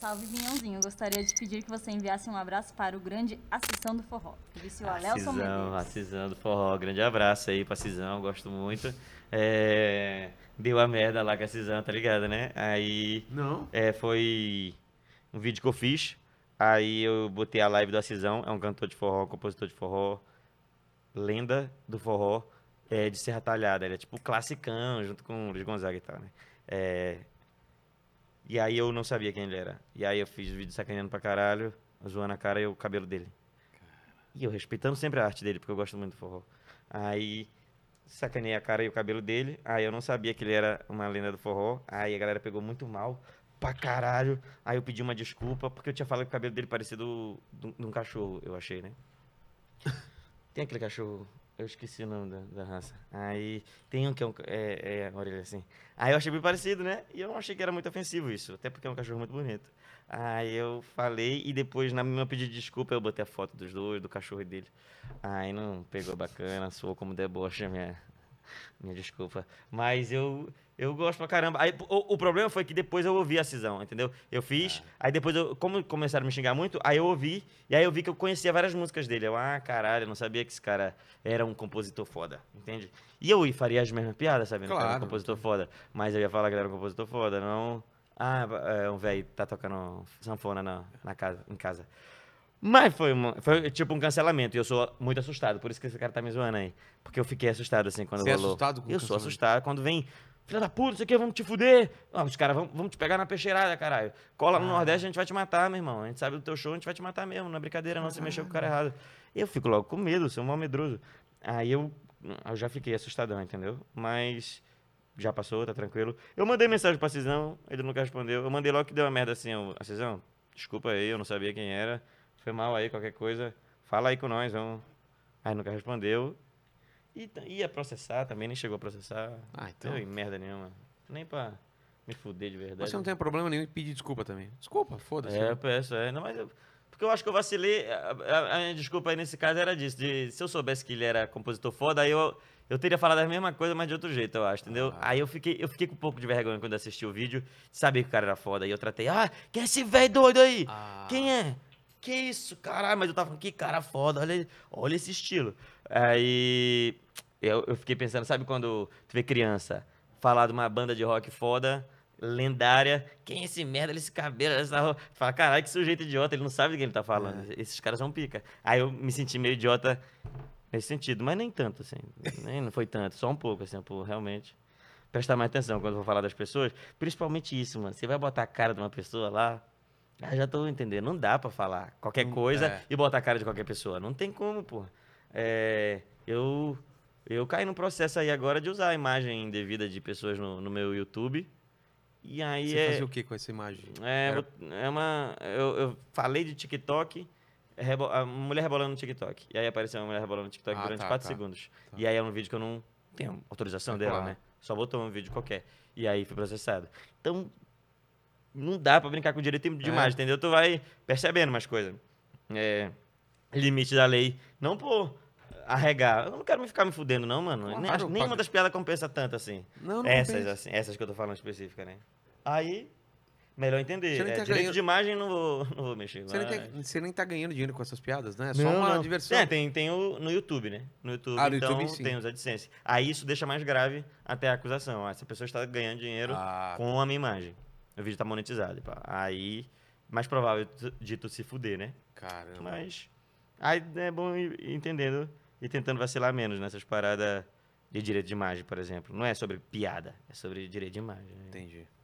Salve Vinhãozinho, gostaria de pedir que você enviasse um abraço para o grande Assisão do Forró. Assisão, Assisão do Forró, grande abraço aí para Assisão, gosto muito. É, deu a merda lá com a Assisão, tá ligado, né? Aí. Não. É, foi um vídeo que eu fiz. Aí eu botei a live do Assisão, é um cantor de forró, compositor de forró, lenda do forró, é, de Serra Talhada. Ele é tipo classicão, junto com o Luiz Gonzaga e tal, né? É, e aí eu não sabia quem ele era. E aí eu fiz vídeo sacaneando pra caralho, zoando a cara e o cabelo dele. E eu respeitando sempre a arte dele, porque eu gosto muito do forró. Aí sacanei a cara e o cabelo dele. Aí eu não sabia que ele era uma lenda do forró. Aí a galera pegou muito mal, pra caralho. Aí eu pedi uma desculpa, porque eu tinha falado que o cabelo dele parecia do, de um cachorro, eu achei, né? Tem aquele cachorro eu esqueci o nome da, da raça. Aí tem um que é, um, é, é orelha assim. Aí eu achei bem parecido, né? E eu não achei que era muito ofensivo isso, até porque é um cachorro muito bonito. Aí eu falei e depois, na minha pedida de desculpa, eu botei a foto dos dois, do cachorro e dele. Aí não pegou bacana, soou como deboche a minha, minha desculpa. Mas eu, eu gosto pra caramba. Aí, o, o, problema foi que depois eu ouvi a cisão, entendeu? Eu fiz, ah. aí depois, eu, como começaram a me xingar muito, aí eu ouvi, e aí eu vi que eu conhecia várias músicas dele. Eu, ah, caralho, eu não sabia que esse cara era um compositor foda, entende? E eu faria as mesmas piadas, sabendo claro. que era um compositor foda. Mas eu ia falar que ele era um compositor foda, não. Ah, é um velho tá tocando sanfona na, na casa, em casa. Mas foi, uma, foi tipo um cancelamento. E eu sou muito assustado. Por isso que esse cara tá me zoando aí. Porque eu fiquei assustado assim quando Você rolou. é assustado com Eu sou assustado quando vem. Filha da puta, isso aqui, vamos te fuder. os caras vão, te pegar na peixeirada, caralho. Cola ah. no Nordeste, a gente vai te matar, meu irmão. A gente sabe do teu show, a gente vai te matar mesmo. Não é brincadeira, não. Você ah. mexeu com o cara ah. errado. Eu fico logo com medo, sou um mal medroso. Aí eu, eu já fiquei assustadão, entendeu? Mas já passou, tá tranquilo. Eu mandei mensagem pra Cisão, ele nunca respondeu. Eu mandei logo que deu uma merda assim, a ah, Cisão, desculpa aí, eu não sabia quem era foi mal aí, qualquer coisa, fala aí com nós, vamos. Aí nunca respondeu. E ia processar também, nem chegou a processar. Ah, então. Deu merda nenhuma. Nem pra me fuder de verdade. Mas você não tem problema nenhum em pedir desculpa também. Desculpa, foda-se. É, né? eu peço, é. Não, mas eu, porque eu acho que eu vacilei. A, a, a, minha desculpa aí nesse caso era disso. De, se eu soubesse que ele era compositor foda, aí eu, eu teria falado a mesma coisa, mas de outro jeito, eu acho, entendeu? Ah. Aí eu fiquei, eu fiquei com um pouco de vergonha quando assisti o vídeo, sabia que o cara era foda. E eu tratei, ah, quem é esse velho doido aí? Ah. Quem é? que isso, caralho, mas eu tava falando, que cara foda, olha, olha esse estilo. Aí eu, eu fiquei pensando, sabe quando tu vê criança falar de uma banda de rock foda, lendária, quem é esse merda, esse cabelo, essa roupa. fala, caralho, que sujeito idiota, ele não sabe do que ele tá falando, é. esses caras são pica. Aí eu me senti meio idiota nesse sentido, mas nem tanto, assim, nem, não foi tanto, só um pouco, assim, por realmente prestar mais atenção quando eu vou falar das pessoas. Principalmente isso, mano. Você vai botar a cara de uma pessoa lá, ah, já tô entendendo. Não dá para falar qualquer não coisa é. e botar a cara de qualquer pessoa. Não tem como, pô. É, eu, eu caí num processo aí agora de usar a imagem indevida de pessoas no, no meu YouTube. E aí Você é, fazia o que com essa imagem? É, Era... é uma... Eu, eu falei de TikTok, rebo, a mulher rebolando no TikTok. E aí apareceu uma mulher rebolando no TikTok ah, durante tá, 4 tá. segundos. Tá. E aí é um vídeo que eu não tenho autorização é dela, claro. né? Só botou um vídeo qualquer. E aí fui processado. Então, não dá para brincar com direito de imagem, é. entendeu? Tu vai percebendo umas coisas. É, limite da lei. Não por arregar. Eu não quero ficar me fudendo, não, mano. Claro, Nem, acho, nenhuma das piadas compensa tanto assim. Não, não essas, assim. Essas que eu tô falando específica, né? Aí. Melhor entender. Você é, tá direito ganhando... de imagem não vou, não vou mexer. Você, mas... nem tá, você nem tá ganhando dinheiro com essas piadas, né? É só não, uma não. diversão. É, tem, tem o, no YouTube, né? No YouTube, ah, no então, YouTube, tem os AdSense. Aí isso deixa mais grave até a acusação. Ah, essa pessoa está ganhando dinheiro ah, com a minha imagem meu vídeo tá monetizado. Pá. Aí, mais provável de tu se fuder, né? Caramba. Mas, aí né, é bom ir entendendo e tentando vacilar menos nessas paradas de direito de imagem, por exemplo. Não é sobre piada, é sobre direito de imagem. Né? Entendi.